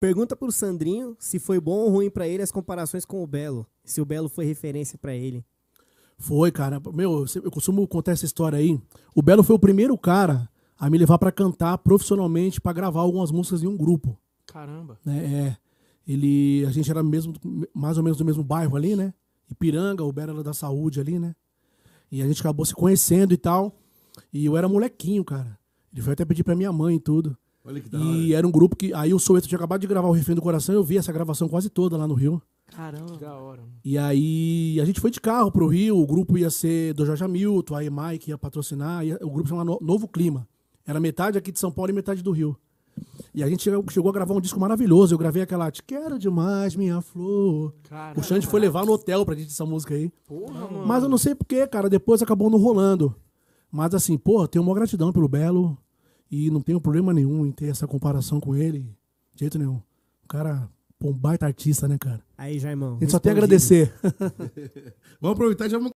Pergunta pro Sandrinho se foi bom ou ruim para ele as comparações com o Belo. Se o Belo foi referência para ele. Foi, cara. Meu, eu costumo contar essa história aí. O Belo foi o primeiro cara a me levar para cantar profissionalmente, para gravar algumas músicas em um grupo. Caramba. É, é. Ele, a gente era mesmo, mais ou menos do mesmo bairro ali, né? Ipiranga, o Belo era da Saúde ali, né? E a gente acabou se conhecendo e tal. E eu era molequinho, cara. Ele foi até pedir pra minha mãe e tudo. Olha que da hora. E era um grupo que. Aí o Soueto tinha acabado de gravar o Refém do Coração, eu vi essa gravação quase toda lá no Rio. Caramba. Que da hora. E aí a gente foi de carro pro Rio, o grupo ia ser do Jorge Hamilton, aí Mike ia patrocinar, ia, o grupo chamava Novo Clima. Era metade aqui de São Paulo e metade do Rio. E a gente chegou, chegou a gravar um disco maravilhoso. Eu gravei aquela Te Quero Demais, Minha Flor. Caramba. O Xande foi levar no hotel pra gente essa música aí. Porra, mano. Mas eu não sei porquê, cara. Depois acabou não rolando. Mas assim, porra, tenho uma gratidão pelo Belo. E não tenho problema nenhum em ter essa comparação com ele. De jeito nenhum. O cara, um baita artista, né, cara? Aí, Jaimão. A gente só tem a agradecer. vamos aproveitar e já vamos.